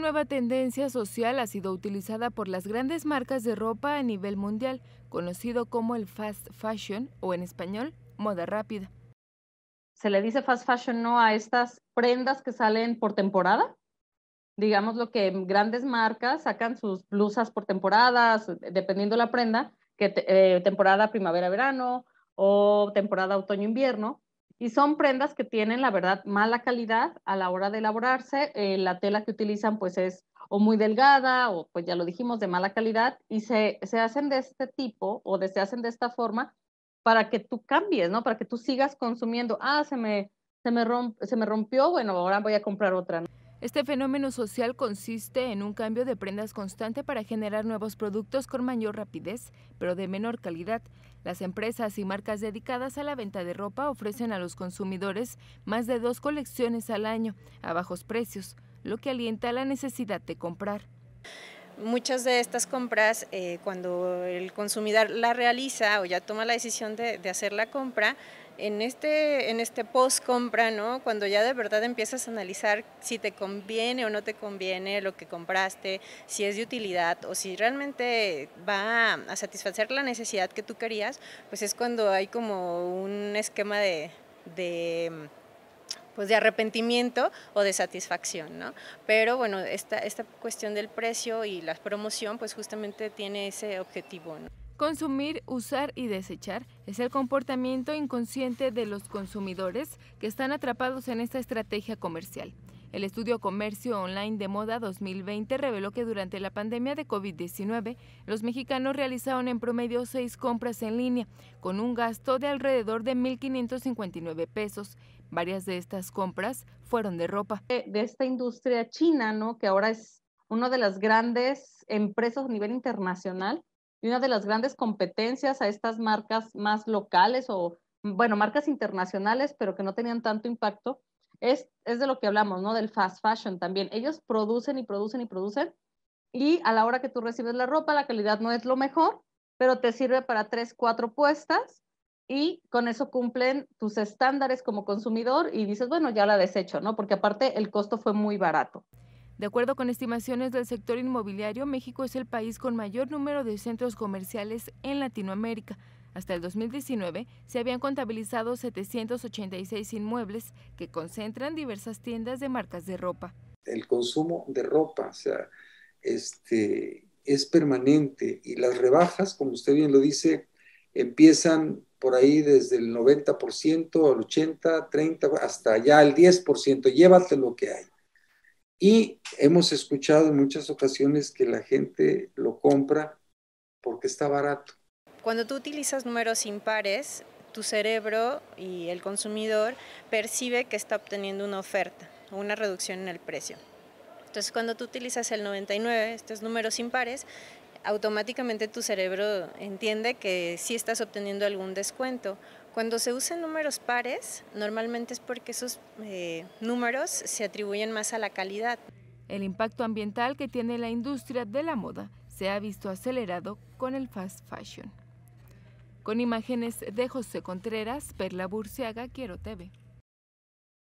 nueva tendencia social ha sido utilizada por las grandes marcas de ropa a nivel mundial, conocido como el fast fashion o en español, moda rápida. Se le dice fast fashion no a estas prendas que salen por temporada. Digamos lo que grandes marcas sacan sus blusas por temporadas, dependiendo la prenda, que eh, temporada primavera-verano o temporada otoño-invierno, y son prendas que tienen, la verdad, mala calidad a la hora de elaborarse. Eh, la tela que utilizan pues es o muy delgada o pues ya lo dijimos de mala calidad y se, hacen de este tipo o se hacen de esta forma para que tú cambies, ¿no? Para que tú sigas consumiendo. Ah, se me, se me, se me rompió, bueno, ahora voy a comprar otra. ¿no? Este fenómeno social consiste en un cambio de prendas constante para generar nuevos productos con mayor rapidez, pero de menor calidad. Las empresas y marcas dedicadas a la venta de ropa ofrecen a los consumidores más de dos colecciones al año, a bajos precios, lo que alienta la necesidad de comprar. Muchas de estas compras, eh, cuando el consumidor la realiza o ya toma la decisión de hacer la compra, en este, en este post compra, ¿no? Cuando ya de verdad empiezas a analizar si te conviene o no te conviene lo que compraste, si es de utilidad o si realmente va a satisfacer la necesidad que tú querías, pues es cuando hay como un esquema de, de pues de arrepentimiento o de satisfacción, ¿no? Pero bueno, esta, esta cuestión del precio y la promoción pues justamente tiene ese objetivo, ¿no? Consumir, usar y desechar es el comportamiento inconsciente de los consumidores que están atrapados en esta estrategia comercial. El estudio Comercio Online de Moda 2020 reveló que durante la pandemia de COVID-19, los mexicanos realizaron en promedio seis compras en línea, con un gasto de alrededor de 1.559 pesos. Varias de estas compras fueron de ropa. De esta industria china, ¿no? que ahora es una de las grandes empresas a nivel internacional, y una de las grandes competencias a estas marcas más locales o, bueno, marcas internacionales, pero que no tenían tanto impacto, es, de lo que hablamos, ¿no? Del fast fashion también. Ellos producen y producen y producen y a la hora que tú recibes la ropa, la calidad no es lo mejor, pero te sirve para tres, cuatro puestas y con eso cumplen tus estándares como consumidor y dices, bueno, ya la desecho, ¿no? Porque aparte el costo fue muy barato. De acuerdo con estimaciones del sector inmobiliario, México es el país con mayor número de centros comerciales en Latinoamérica. Hasta el 2019 se habían contabilizado 786 inmuebles que concentran diversas tiendas de marcas de ropa. El consumo de ropa, o sea, este, es permanente y las rebajas, como usted bien lo dice, empiezan por ahí desde el 90%, al 80%, 30%, hasta ya el 10%, llévate lo que hay. Y hemos escuchado en muchas ocasiones que la gente lo compra porque está barato. Cuando tú utilizas números impares, tu cerebro y el consumidor percibe que está obteniendo una oferta o una reducción en el precio. Entonces, cuando tú utilizas el 99, estos números impares, automáticamente tu cerebro entiende que sí estás obteniendo algún descuento cuando se usan números pares, normalmente es porque esos eh, números se atribuyen más a la calidad. El impacto ambiental que tiene la industria de la moda se ha visto acelerado con el fast fashion. Con imágenes de José Contreras, Perla Burciaga, Quiero TV.